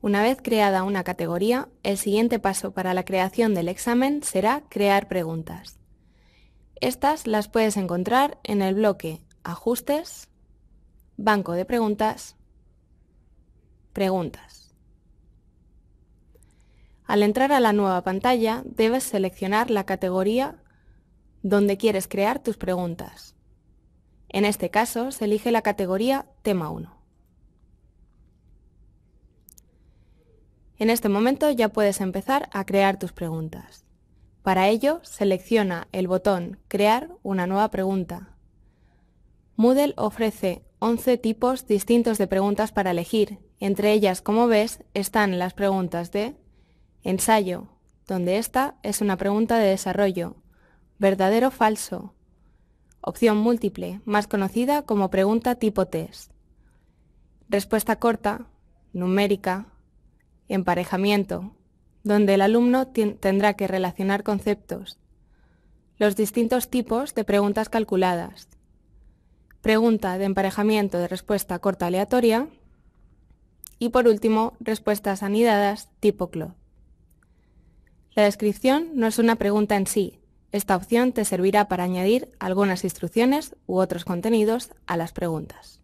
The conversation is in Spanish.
Una vez creada una categoría, el siguiente paso para la creación del examen será crear preguntas. Estas las puedes encontrar en el bloque Ajustes, Banco de Preguntas, Preguntas. Al entrar a la nueva pantalla, debes seleccionar la categoría donde quieres crear tus preguntas. En este caso, se elige la categoría Tema 1. En este momento ya puedes empezar a crear tus preguntas. Para ello, selecciona el botón Crear una nueva pregunta. Moodle ofrece 11 tipos distintos de preguntas para elegir. Entre ellas, como ves, están las preguntas de ensayo, donde esta es una pregunta de desarrollo, verdadero o falso, opción múltiple, más conocida como pregunta tipo test, respuesta corta, numérica, emparejamiento, donde el alumno tendrá que relacionar conceptos, los distintos tipos de preguntas calculadas, pregunta de emparejamiento de respuesta corta aleatoria y por último respuestas anidadas tipo CLO. La descripción no es una pregunta en sí, esta opción te servirá para añadir algunas instrucciones u otros contenidos a las preguntas.